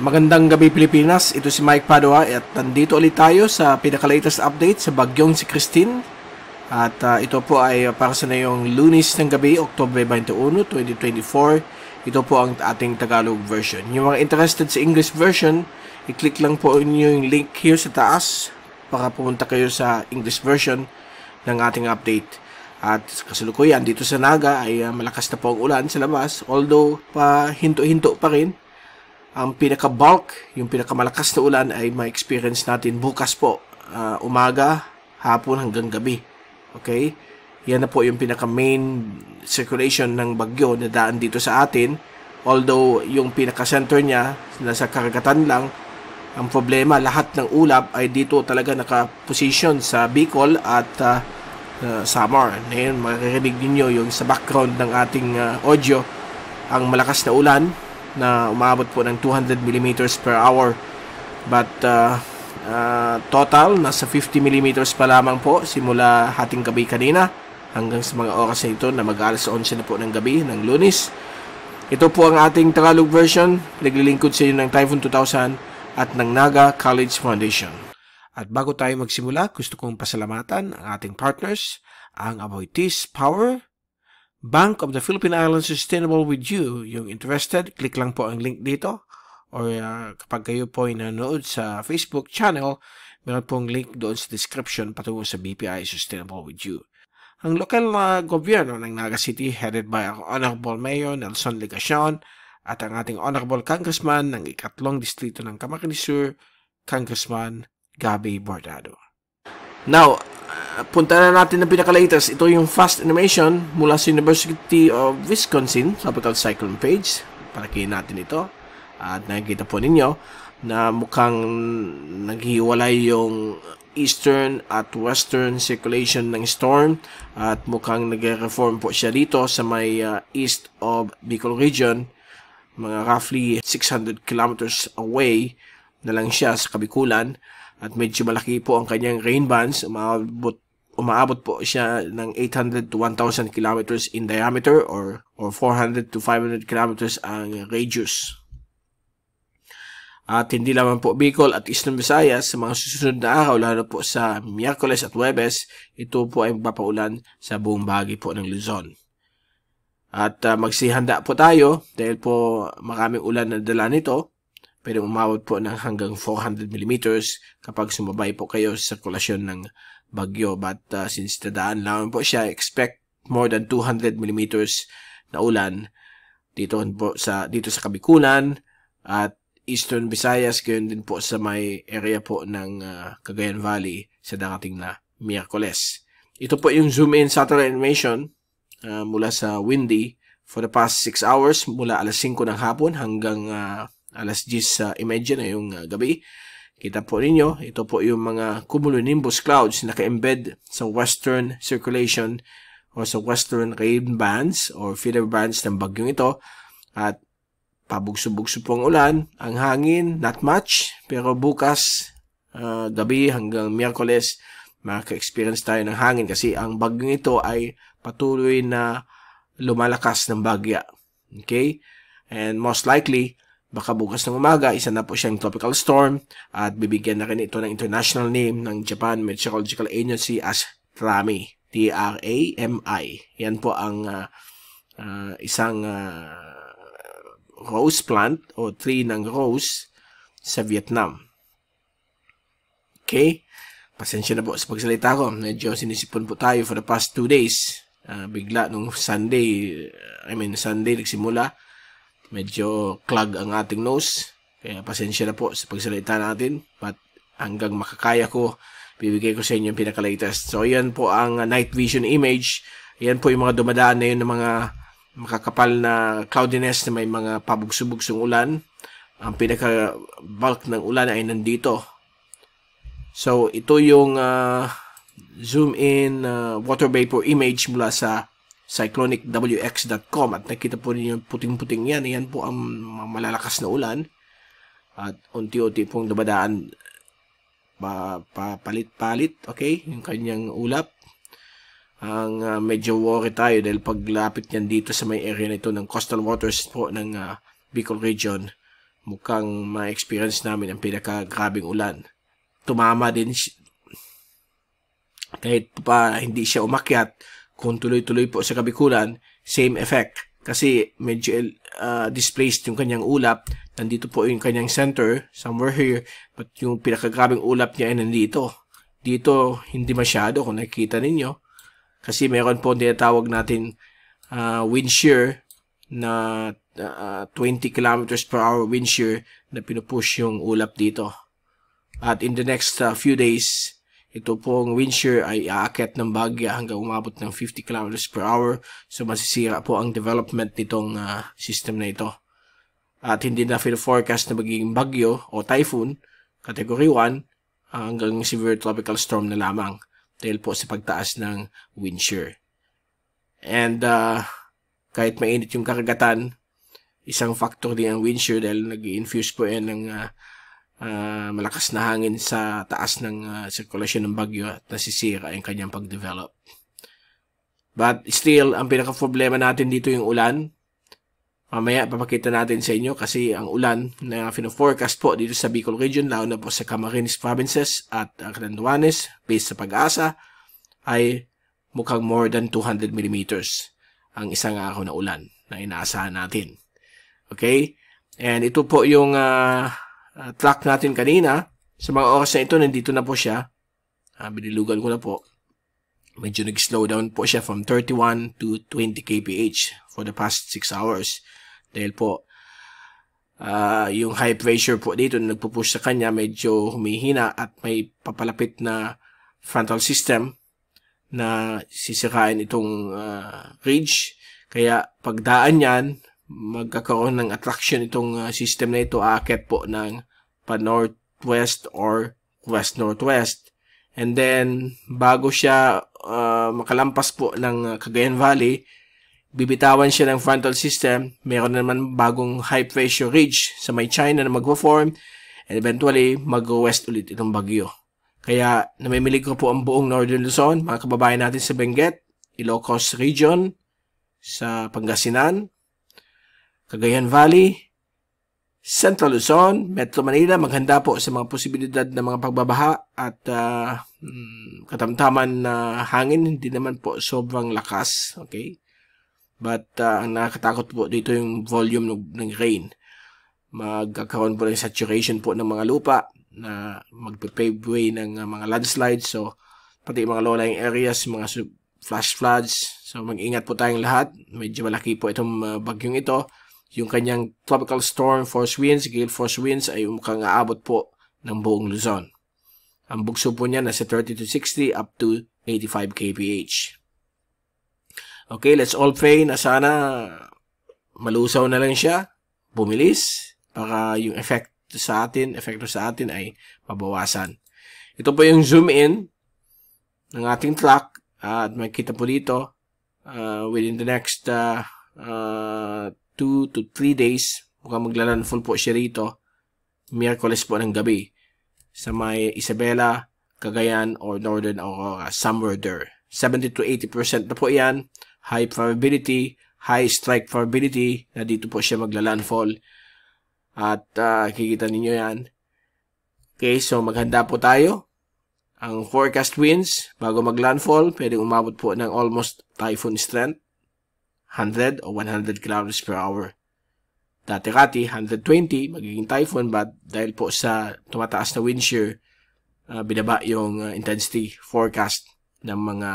Magandang gabi Pilipinas, ito si Mike Padua at nandito ulit tayo sa pinaka-latest update sa bagyong si Christine. At uh, ito po ay para sa ngayong lunis ng gabi, October 21, 2024. Ito po ang ating Tagalog version. Yung mga interested sa English version, i-click lang po inyo yung link here sa taas para pumunta kayo sa English version ng ating update. At kasalukuyan dito sa Naga ay uh, malakas na po ang ulan sa labas although pa ah, hinto-hinto pa rin ang pinaka-bulk, yung pinakamalakas na ulan ay ma-experience natin bukas po, uh, umaga, hapon hanggang gabi. Okay? Yan na po yung pinaka-main circulation ng bagyo na daan dito sa atin. Although yung pinaka-center niya, nasa karagatan lang, ang problema, lahat ng ulap ay dito talaga nakaposition sa Bicol at uh, ah, uh, ah, summer. Ngayon, makarinig ninyo yung sa background ng ating uh, audio, ang malakas na ulan na umabot po ng 200 millimeters per hour. But uh, uh, total, nasa 50 millimeters pa lamang po simula hating gabi kanina hanggang sa mga oras na ito na mag-alas 11 na po ng gabi ng lunis. Ito po ang ating Tagalog version. Naglilingkod sa inyo ng Typhoon 2000 at ng Naga College Foundation. At bago tayo magsimula, gusto kong pasalamatan ang ating partners, ang Aboitiz Power, Bank of the Philippine Islands Sustainable with You. Yung interested, click lang po ang link dito. Or uh, kapag kayo po ay nanood sa Facebook channel, meron pong link doon sa description patungo sa BPI Sustainable with You. Ang lokal na gobyerno ng Naga City headed by ang Honorable Mayor Nelson Legacion at ang ating Honorable Congressman ng ikatlong distrito ng Kamakini Sur, Congressman Gabby Bordado. Now, punta na natin ng pinaka-latest. Ito yung fast animation mula sa University of Wisconsin Tropical Cyclone page. Parakihin natin ito. At nakikita po ninyo na mukhang naghiwalay yung eastern at western circulation ng storm at mukhang nagre-reform po siya dito sa may uh, east of Bicol region mga roughly 600 kilometers away na lang siya sa Kabikulan at medyo malaki po ang kanyang rain bands umabot umaabot po siya ng 800 to 1,000 kilometers in diameter or, or 400 to 500 kilometers ang radius. At hindi lamang po Bicol at Eastern Visayas sa mga susunod na araw lalo po sa Miyerkules at Webes, ito po ay magpapaulan sa buong bahagi po ng Luzon. At uh, magsihanda po tayo dahil po maraming ulan na dala nito. Pwede umabot po ng hanggang 400 mm kapag sumabay po kayo sa kulasyon ng bagyo. But uh, since tadaan lang po siya, expect more than 200 millimeters na ulan dito po sa dito sa Kabikulan at Eastern Visayas gayun din po sa may area po ng uh, Cagayan Valley sa darating na Miyerkules. Ito po yung zoom in satellite animation uh, mula sa Windy for the past 6 hours mula alas 5 ng hapon hanggang uh, alas 10 sa uh, imedya na yung uh, gabi. Kita po ninyo, ito po yung mga cumulonimbus clouds na naka-embed sa western circulation o sa western rain bands or feeder bands ng bagyong ito. At pabugso-bugso po ang ulan, ang hangin, not much, pero bukas, uh, gabi hanggang Miyerkules, maka-experience tayo ng hangin kasi ang bagyong ito ay patuloy na lumalakas ng bagya. Okay? And most likely, Baka bukas ng umaga, isa na po siyang tropical storm at bibigyan na rin ito ng international name ng Japan Meteorological Agency as TRAMI. T-R-A-M-I. Yan po ang uh, uh, isang uh, rose plant o tree ng rose sa Vietnam. Okay? Pasensya na po sa pagsalita ko. Medyo sinisipon po tayo for the past two days. Uh, bigla nung Sunday, I mean Sunday nagsimula medyo clog ang ating nose. Kaya pasensya na po sa pagsalita natin. But hanggang makakaya ko, bibigay ko sa inyo yung pinakalatest. So, yan po ang night vision image. Yan po yung mga dumadaan na yun ng mga makakapal na cloudiness na may mga pabugsubugsong ulan. Ang pinaka-bulk ng ulan ay nandito. So, ito yung uh, zoom in uh, water vapor image mula sa cyclonicwx.com at nakita po ninyo yung puting-puting yan. Yan po ang malalakas na ulan. At unti-unti pong dumadaan pa, palit-palit, okay? Yung kanyang ulap. Ang uh, medyo worry tayo dahil paglapit niyan dito sa may area nito ng coastal waters po ng uh, Bicol Region, mukhang ma-experience namin ang pinaka-grabing ulan. Tumama din kahit pa hindi siya umakyat, kung tuloy-tuloy po sa kabikulan, same effect. Kasi medyo uh, displaced yung kanyang ulap. Nandito po yung kanyang center, somewhere here. But yung pinakagrabing ulap niya ay nandito. Dito, hindi masyado kung nakikita ninyo. Kasi meron po tinatawag natin uh, wind shear na uh, 20 km per hour wind shear na pinupush yung ulap dito. At in the next uh, few days, ito pong wind shear ay aakyat ng bagya hanggang umabot ng 50 km per hour. So masisira po ang development nitong uh, system na ito. At hindi na forecast na magiging bagyo o typhoon, category 1, hanggang severe tropical storm na lamang dahil po sa pagtaas ng wind shear. And uh, kahit mainit yung karagatan, isang factor din ang wind shear dahil nag-infuse po yan ng uh, uh, malakas na hangin sa taas ng uh, ng bagyo at nasisira yung kanyang pagdevelop. But still, ang pinaka-problema natin dito yung ulan. Mamaya papakita natin sa inyo kasi ang ulan na fino-forecast po dito sa Bicol Region, lalo na po sa Camarines Provinces at Catanduanes, ah, based sa pag-asa, ay mukhang more than 200 millimeters ang isang araw na ulan na inaasahan natin. Okay? And ito po yung uh, uh, track natin kanina. Sa mga oras na ito, nandito na po siya. Uh, binilugan ko na po. Medyo nag-slow down po siya from 31 to 20 kph for the past 6 hours. Dahil po, uh, yung high pressure po dito na nagpo-push sa kanya medyo humihina at may papalapit na frontal system na sisirain itong uh, ridge. Kaya pagdaan yan, magkakaroon ng attraction itong uh, system na ito, aakit po ng pa-northwest or west-northwest. And then, bago siya uh, makalampas po ng ah, Cagayan Valley, bibitawan siya ng frontal system. Meron naman bagong high pressure ridge sa may China na magpo-form and eventually mag-west ulit itong bagyo. Kaya namimilig ko po ang buong Northern Luzon, mga kababayan natin sa Benguet, Ilocos Region, sa Pangasinan, Cagayan Valley, Central Luzon, Metro Manila, maghanda po sa mga posibilidad ng mga pagbabaha at uh, katamtaman na hangin, hindi naman po sobrang lakas, okay? But uh, ang nakakatakot po dito yung volume ng, ng rain. Magkakaroon po ng saturation po ng mga lupa na magpe way ng uh, mga landslides. So, pati mga low-lying areas, mga flash floods. So, mag-ingat po tayong lahat. Medyo malaki po itong uh, bagyong ito. Yung kanyang tropical storm force winds, gale force winds ay mukhang aabot po ng buong Luzon. Ang bugso po niya nasa 30 to 60 up to 85 kph. Okay, let's all pray na sana malusaw na lang siya, bumilis, para yung effect sa atin, effecto sa atin ay mabawasan. Ito po yung zoom in ng ating truck ah, at makikita po dito uh, within the next uh, uh, 2 to 3 days. Mukhang maglalandfall po siya rito. Miyerkules po ng gabi. Sa may Isabela, Cagayan, or Northern Aurora, somewhere there. 70 to 80% na po yan. High probability, high strike probability na dito po siya maglalandfall. At uh, kikita ninyo yan. Okay, so maghanda po tayo. Ang forecast winds, bago maglandfall, pwedeng umabot po ng almost typhoon strength. 100 o 100 km per hour. Dati-kati, 120, magiging typhoon but dahil po sa tumataas na wind shear, uh, binaba yung uh, intensity forecast ng mga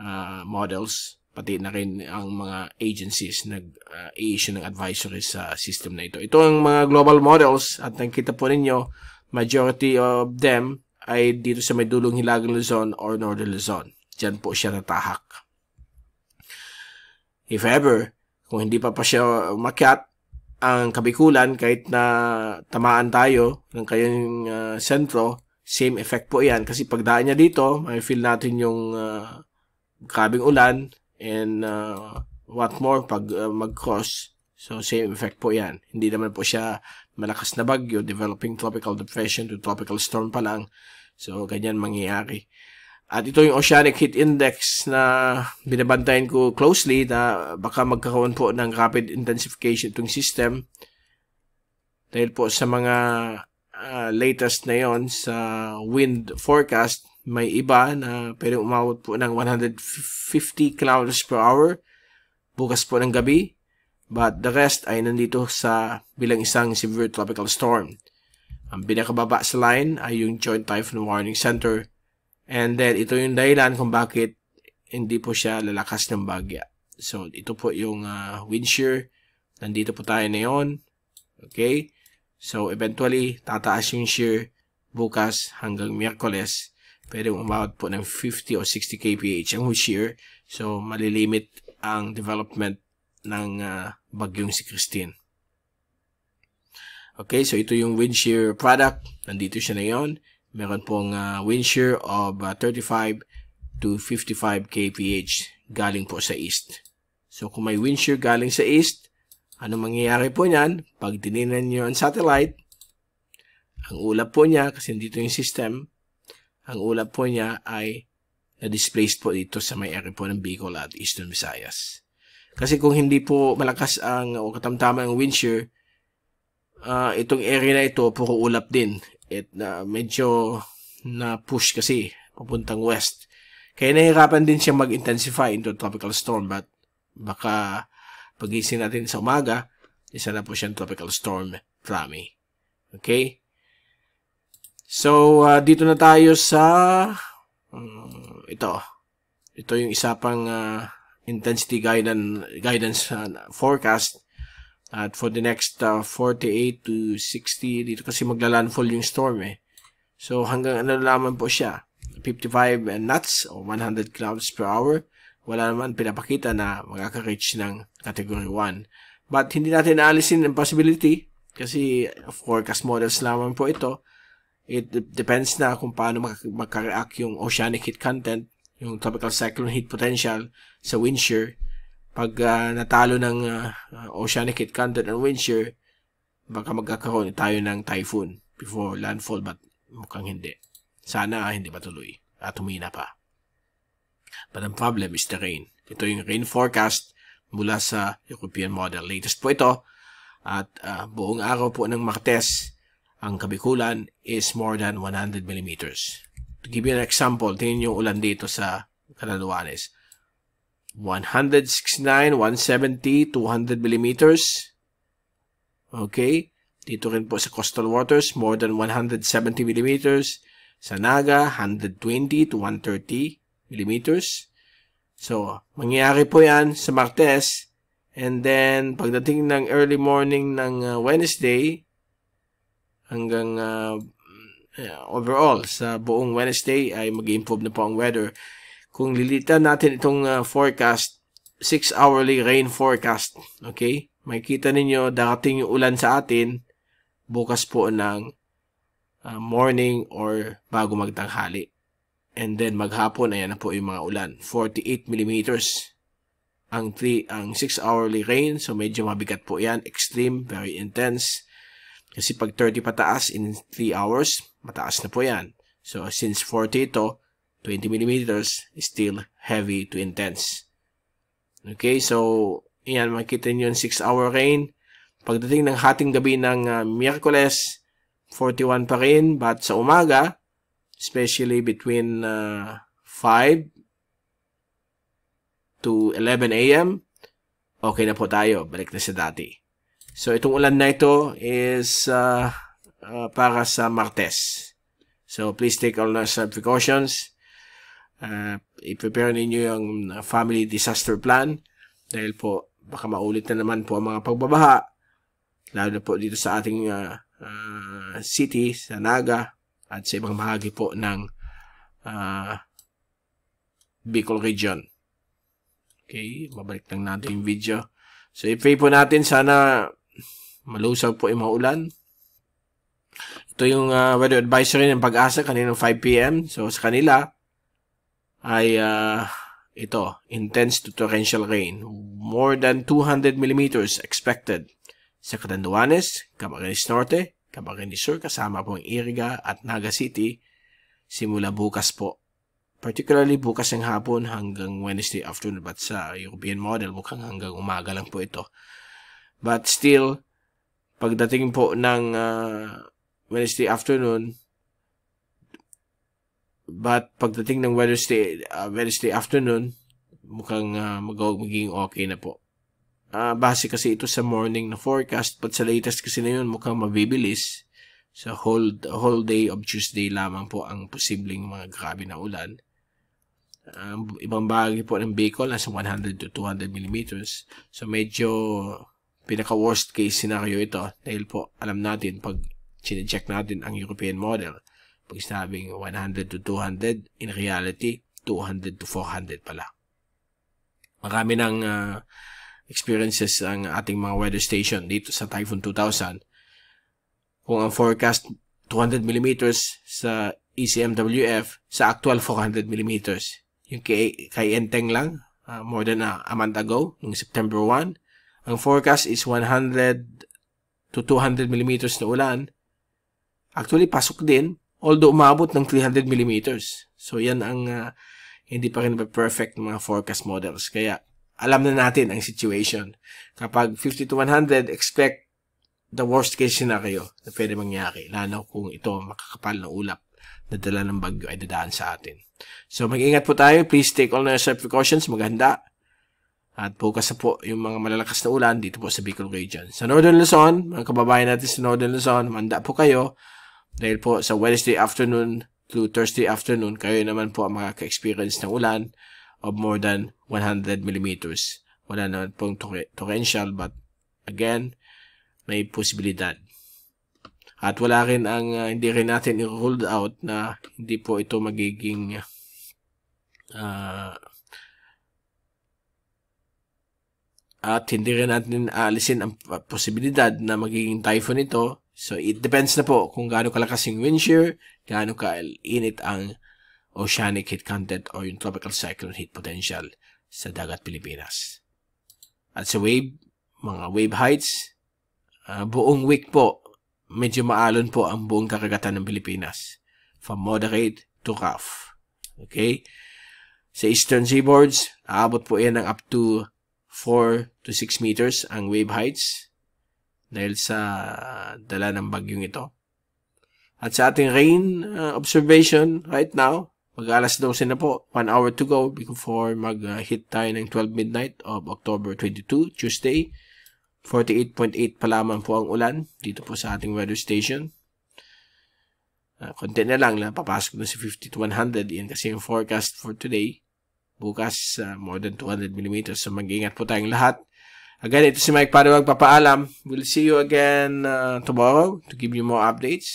uh, models pati na rin ang mga agencies nag-issue uh, ng advisory sa system na ito. Ito ang mga global models at nakikita po ninyo, majority of them ay dito sa may dulong Hilagang Luzon or Northern Luzon. Diyan po siya natahak if ever, kung hindi pa pa siya umakyat, ang kabikulan kahit na tamaan tayo ng kayong uh, sentro, same effect po yan. Kasi pagdaan niya dito, may feel natin yung uh, ah, kabing ulan and uh, what more pag uh, mag-cross. So same effect po yan. Hindi naman po siya malakas na bagyo, developing tropical depression to tropical storm pa lang. So ganyan mangyayari. At ito yung Oceanic Heat Index na binabantayan ko closely na baka magkakaroon po ng rapid intensification itong system dahil po sa mga uh, latest na yon sa wind forecast may iba na pwede umawot po ng 150 km per hour bukas po ng gabi but the rest ay nandito sa bilang isang severe tropical storm. Ang pinakababa sa line ay yung Joint Typhoon Warning Center And then, ito yung dahilan kung bakit hindi po siya lalakas ng bagya. So, ito po yung uh, wind shear. Nandito po tayo na yun. Okay? So, eventually, tataas yung shear bukas hanggang Miyerkules. Pwede umabot po ng 50 o 60 kph ang shear. So, malilimit ang development ng uh, bagyong si Christine. Okay, so ito yung wind shear product. Nandito siya na yon meron pong uh, wind shear of uh, ah, 35 to 55 kph galing po sa east. So kung may wind shear galing sa east, ano mangyayari po niyan? Pag tininan niyo ang satellite, ang ulap po niya, kasi dito yung system, ang ulap po niya ay na-displaced po dito sa may area po ng Bicol at Eastern Visayas. Kasi kung hindi po malakas ang o katamtaman ang wind shear, uh, itong area na ito puro ulap din it na uh, medyo na push kasi papuntang west. Kaya nahihirapan din siya mag-intensify into tropical storm but baka pagising natin sa umaga, isa na po siyang tropical storm, Trami. Okay? So, uh, dito na tayo sa um, ito. Ito yung isa pang uh, intensity guidance, guidance uh, forecast at for the next uh, 48 to 60, dito kasi maglalandfall yung storm eh. So hanggang ano naman po siya, 55 knots o 100 kilometers per hour. Wala naman pinapakita na makaka-reach ng category 1. But hindi natin naalisin ang possibility kasi forecast models naman po ito. It depends na kung paano magka-react yung oceanic heat content, yung tropical cyclone heat potential sa wind shear pag uh, natalo ng uh, Oceanic Heat Content and wind shear, baka magkakaroon tayo ng typhoon before landfall but mukhang hindi. Sana hindi matuloy at humina pa. But ang problem is the rain. Ito yung rain forecast mula sa European model. Latest po ito at uh, buong araw po ng Martes ang kabikulan is more than 100 millimeters. To give you an example, tingnan yung ulan dito sa Canaluanes. 169, 170, 200 millimeters. Okay. Dito rin po sa coastal waters, more than 170 millimeters. Sa Naga, 120 to 130 millimeters. So, mangyayari po yan sa Martes. And then, pagdating ng early morning ng uh, Wednesday, hanggang uh, overall, sa buong Wednesday ay mag-improve na po ang weather. Kung lilitan natin itong uh, forecast, 6 hourly rain forecast, okay? Makikita ninyo darating yung ulan sa atin bukas po ng uh, morning or bago magtanghali. And then maghapon, ayan na po yung mga ulan. 48 millimeters ang 3 ang 6 hourly rain. So medyo mabigat po 'yan, extreme, very intense. Kasi pag 30 pataas in 3 hours, mataas na po 'yan. So since 40 ito, 20 millimeters still heavy to intense. Okay, so yan, makita nyo yung 6-hour rain. Pagdating ng hating gabi ng uh, Miyerkules, 41 pa rin, but sa umaga, especially between uh, ah, 5 to 11 a.m., okay na po tayo, balik na sa dati. So, itong ulan na ito is uh, uh, para sa Martes. So, please take all necessary precautions. Uh, i-prepare ninyo yung ah, family disaster plan dahil po baka maulit na naman po ang mga pagbabaha lalo na po dito sa ating uh, uh, city sa Naga at sa ibang bahagi po ng uh, Bicol region. Okay, babalik lang natin yung video. So i-pray po natin sana malusaw po yung maulan. Ito yung uh, weather advisory ng pag-asa kaninang 5 p.m. So sa kanila, ay uh, ito, intense to torrential rain. More than 200 millimeters expected sa Catanduanes, Camarines Norte, Camarines Sur, kasama po ang Iriga at Naga City simula bukas po. Particularly bukas ng hapon hanggang Wednesday afternoon but sa European model mukhang hanggang umaga lang po ito. But still, pagdating po ng uh, Wednesday afternoon, But pagdating ng Wednesday, uh, Wednesday afternoon, mukhang uh, mag- magiging okay na po. Uh, base kasi ito sa morning na forecast but sa latest kasi na yun mukhang mabibilis. Sa so, whole, whole day of Tuesday lamang po ang posibleng mga grabe na ulan. Um, uh, ibang bahagi po ng Bicol nasa 100 to 200 mm. So medyo pinaka worst case scenario ito dahil po alam natin pag chinecheck natin ang European model pag sinabing 100 to 200, in reality, 200 to 400 pala. Marami ng uh, ah, experiences ang ating mga weather station dito sa Typhoon 2000. Kung ang forecast 200 mm sa ECMWF, sa actual 400 mm. Yung kay, kay Enteng lang, uh, more than a, a month ago, noong September 1, ang forecast is 100 to 200 mm na ulan. Actually, pasok din, Although umabot ng 300 millimeters. So yan ang uh, hindi pa rin perfect mga forecast models. Kaya alam na natin ang situation. Kapag 50 to 100, expect the worst case scenario na pwede mangyari. Lalo kung ito makakapal na ulap na dala ng bagyo ay dadaan sa atin. So mag-ingat po tayo. Please take all necessary precautions. Maganda. At focus na po yung mga malalakas na ulan dito po sa Bicol Region. Sa Northern Luzon, mga kababayan natin sa Northern Luzon, manda po kayo dahil po sa Wednesday afternoon to Thursday afternoon, kayo naman po ang makaka-experience ng ulan of more than 100 millimeters. Wala naman pong torrential but again, may posibilidad. At wala rin ang uh, hindi rin natin i-ruled out na hindi po ito magiging uh, at hindi rin natin aalisin ang ah, posibilidad na magiging typhoon ito So, it depends na po kung gaano kalakas yung wind shear, gaano ka init ang oceanic heat content o yung tropical cyclone heat potential sa dagat Pilipinas. At sa wave, mga wave heights, uh, buong week po, medyo maalon po ang buong karagatan ng Pilipinas. From moderate to rough. Okay? Sa eastern seaboards, aabot po yan ng up to 4 to 6 meters ang wave heights dahil sa dala ng bagyong ito. At sa ating rain uh, observation right now, mag alas 12 na po, 1 hour to go before mag-hit tayo ng 12 midnight of October 22, Tuesday. 48.8 pa lamang po ang ulan dito po sa ating weather station. Uh, konti na lang, lang papasok na si 50 to 100. Yan kasi yung forecast for today. Bukas, uh, more than 200 mm. So mag-ingat po tayong lahat. Again, ito si Mike Pariwag, papaalam. We'll see you again uh, tomorrow to give you more updates.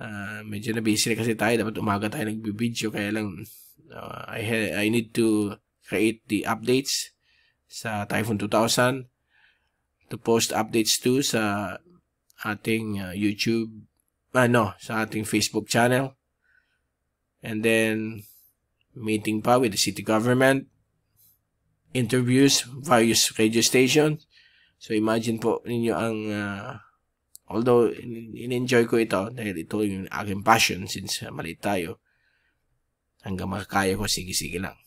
Uh, medyo na busy na kasi tayo. Dapat umaga tayo nagbibideo. Kaya lang, uh, I, I need to create the updates sa Typhoon 2000 to post updates too sa ating uh, YouTube, ano, uh, sa ating Facebook channel. And then, meeting pa with the city government interviews, various radio stations. So imagine po ninyo ang uh, although in-enjoy ko ito dahil ito yung aking passion since uh, maliit tayo. Hanggang makakaya ko, sige-sige lang.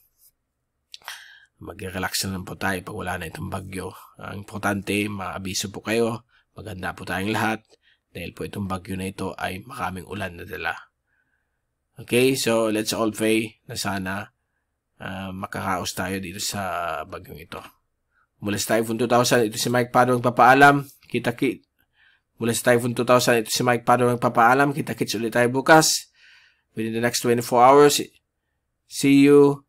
Mag-relax na lang po tayo pag wala na itong bagyo. Ang importante, maabiso po kayo. Maganda po tayong lahat dahil po itong bagyo na ito ay makaming ulan na dala. Okay, so let's all pray na sana uh, makakaos tayo dito sa bagyong ito. Mula sa Typhoon 2000, ito si Mike Pardo nagpapaalam. Kita-kit. Mula sa Typhoon 2000, ito si Mike Pardo nagpapaalam. Kita-kits ulit tayo bukas. Within the next 24 hours. See you.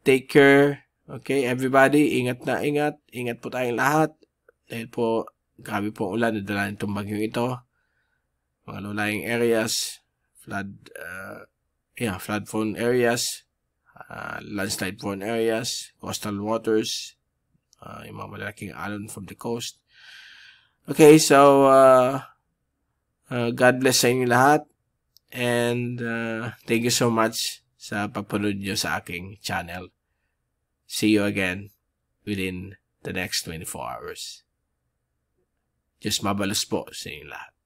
Take care. Okay, everybody. Ingat na ingat. Ingat po tayong lahat. Dahil po, grabe po ulan. Nadala nitong bagyong ito. Mga low areas. Flood, uh, yeah, flood prone areas uh, ah, landslide prone areas, coastal waters, uh, yung mga malalaking alon from the coast. Okay, so uh, uh, God bless sa inyo lahat and uh, thank you so much sa pagpunod nyo sa aking channel. See you again within the next 24 hours. Just mabalos po sa inyo lahat.